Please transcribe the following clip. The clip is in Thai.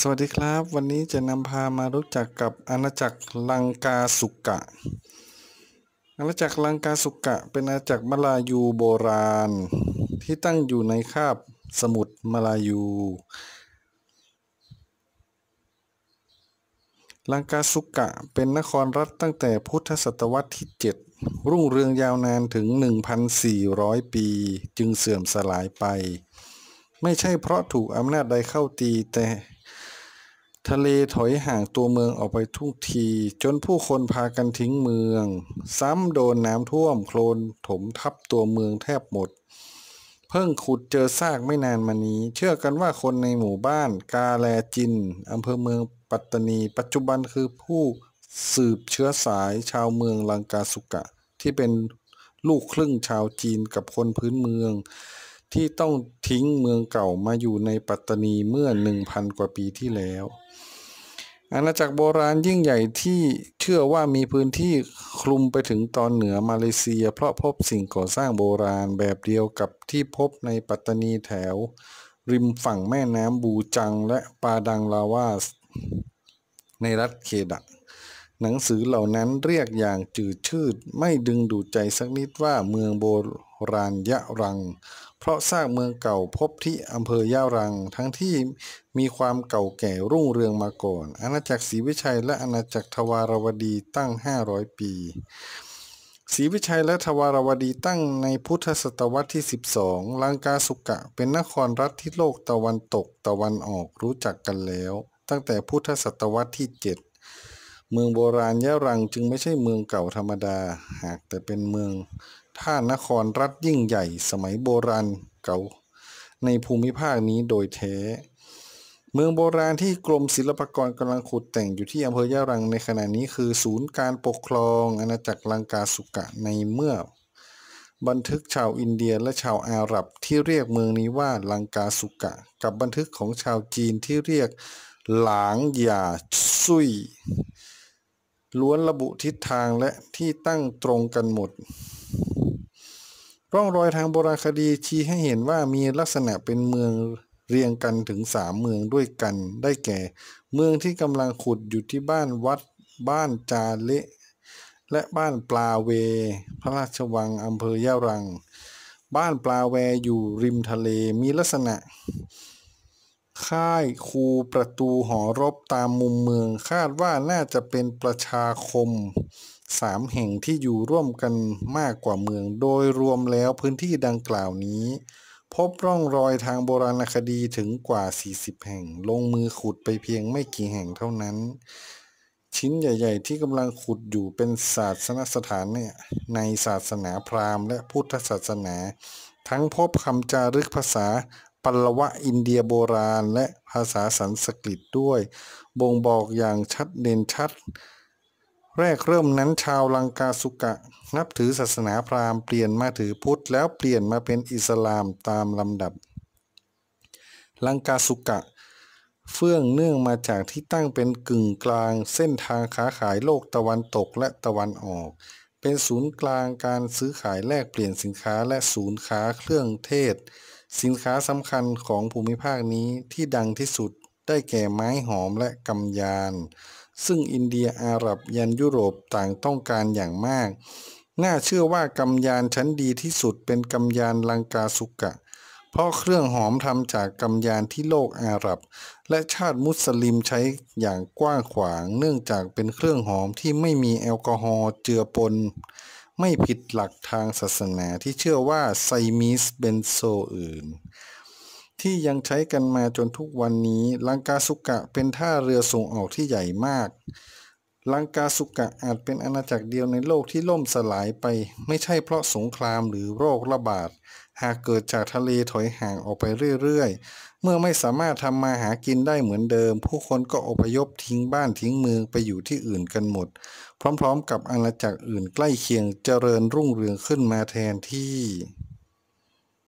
สวัสดีครับวันนี้จะนำพามารู้จักกับอาณาจักรลังกาสุกะอาณาจักรลังกาสุกะเป็นอาณาจักรมลายูโบราณ ที่ตั้งอยู่ในคาบสมุทรมลายูลังกาสุกะเป็นนครรัฐตั้งแต่พุทธศตวรรษที่7รุ่งเรืองยาวนานถึง 1,400 ปี จึงเสื่อมสลายไป ไม่ใช่เพราะถูกอำนาจใดเข้าตีแต่ทะเลถอยห่างตัวเมืองออกไปทุกที จนผู้คนพากันทิ้งเมือง ซ้ำโดนน้ำท่วมโคลนถมทับตัวเมืองแทบหมด เพิ่งขุดเจอซากไม่นานมานี้ เชื่อกันว่าคนในหมู่บ้านกาแลจิน อำเภอเมืองปัตตานี ปัจจุบันคือผู้สืบเชื้อสายชาวเมืองลังกาสุกะ ที่เป็นลูกครึ่งชาวจีนกับคนพื้นเมืองที่ต้องทิ้งเมืองเก่ามาอยู่ในปัตตานีเมื่อ 1,000 กว่าปีที่แล้วอาณาจักรโบราณยิ่งใหญ่ที่เชื่อว่ามีพื้นที่คลุมไปถึงตอนเหนือมาเลเซีย เพราะพบสิ่งก่อสร้างโบราณแบบเดียวกับที่พบในปัตตานีแถว ริมฝั่งแม่น้ำบูจังและปาดังลาวาสในรัฐเคดัก หนังสือเหล่านั้นเรียกอย่างจืดชืดไม่ดึงดูดใจสักนิดว่าเมืองโบรานยะรัง เพราะสร้างเมืองเก่าพบที่อำเภอยะรังทั้งที่มีความเก่าแก่รุ่งเรืองมาก่อน อาณาจักรศรีวิชัยและอาณาจักรทวารวดีตั้ง 500 ปีศรีวิชัยและทวารวดีตั้งในพุทธศตวรรษที่ 12ลังกาสุกะ เป็นนครรัฐที่โลกตะวันตกตะวันออกรู้จักกันแล้ว ตั้งแต่พุทธศตวรรษที่ 7เมืองโบราณยะรังจึงไม่ใช่เมืองเก่าธรรมดา หากแต่เป็นเมืองท่านครรัฐยิ่งใหญ่สมัยโบราณเก่าในภูมิภาคนี้โดยแท้ เมืองโบราณที่กรมศิลปากรกำลังขุดแต่งอยู่ที่อำเภอยะรังในขณะนี้คือศูนย์การปกครองอาณาจักรลังกาสุกะในเมื่อ บันทึกชาวอินเดียและชาวอาหรับที่เรียกเมืองนี้ว่าลังกาสุกะกับบันทึกของชาวจีนที่เรียกหลางหย่าซุยล้วนระบุทิศทางและที่ตั้งตรงกันหมด ร่องรอยทางโบราณคดีชี้ให้เห็นว่ามีลักษณะเป็นเมืองเรียงกันถึงสามเมืองด้วยกัน ได้แก่ เมืองที่กำลังขุดอยู่ที่บ้านวัด บ้านจาเละและบ้านปลาเว พระราชวังอำเภอยะรัง บ้านปลาแวอยู่ริมทะเลมีลักษณะค่ายคูประตูหอรบตามมุมเมือง คาดว่าน่าจะเป็นประชาคมสามแห่งที่อยู่ร่วมกันมากกว่าเมืองโดยรวมแล้วพื้นที่ดังกล่าวนี้ พบร่องรอยทางโบราณคดีถึงกว่า 40 แห่งลงมือขุดไปเพียงไม่กี่แห่งเท่านั้น ชิ้นใหญ่ ๆ ที่กำลังขุดอยู่เป็นศาสนสถานเนี่ยในศาสนาพราหมณ์ และพุทธศาสนา ทั้งพบคำจารึกภาษาปัลวะอินเดียโบราณและภาษาสันสกฤตด้วย บ่งบอกอย่างชัดเด่นชัด แรกเริ่มนั้นชาวลังกาสุกะ นับถือศาสนาพราหมณ์เปลี่ยนมาถือพุทธแล้วเปลี่ยนมาเป็นอิสลามตามลำดับ ลังกาสุกะ เฟื่องเนื่องมาจากที่ตั้งเป็นกึ่งกลางเส้นทางค้าขายโลกตะวันตกและตะวันออก เป็นศูนย์กลางการซื้อขายแลกเปลี่ยนสินค้าและศูนย์ค้าเครื่องเทศสินค้าสำคัญของภูมิภาคนี้ที่ดังที่สุดได้แก่ไม้หอมและกำยาน ซึ่งอินเดียอาหรับยันยุโรปต่างต้องการอย่างมาก น่าเชื่อว่ากำยานชั้นดีที่สุดเป็นกำยานลังกาสุกะเพราะเครื่องหอมทำจากกำยานที่โลกอาหรับ และชาติมุสลิมใช้อย่างกว้างขวางเนื่องจากเป็นเครื่องหอมที่ไม่มีแอลกอฮอล์เจือปนไม่ผิดหลักทางศาสนาที่เชื่อว่า ไซมิสเป็นโซอื่น ที่ยังใช้กันมาจนทุกวันนี้ ลังกาสุกะเป็นท่าเรือส่งออกที่ใหญ่มากลังกาสุกะอาจเป็นอาณาจักรเดียวในโลกที่ล่มสลายไป ไม่ใช่เพราะสงครามหรือโรคระบาด หากเกิดจากทะเลถอยห่างออกไปเรื่อยๆ เมื่อไม่สามารถทำมาหากินได้เหมือนเดิม ผู้คนก็อพยพทิ้งบ้านทิ้งเมืองไปอยู่ที่อื่นกันหมด พร้อมๆกับอาณาจักรอื่นใกล้เคียงเจริญรุ่งเรืองขึ้นมาแทนที่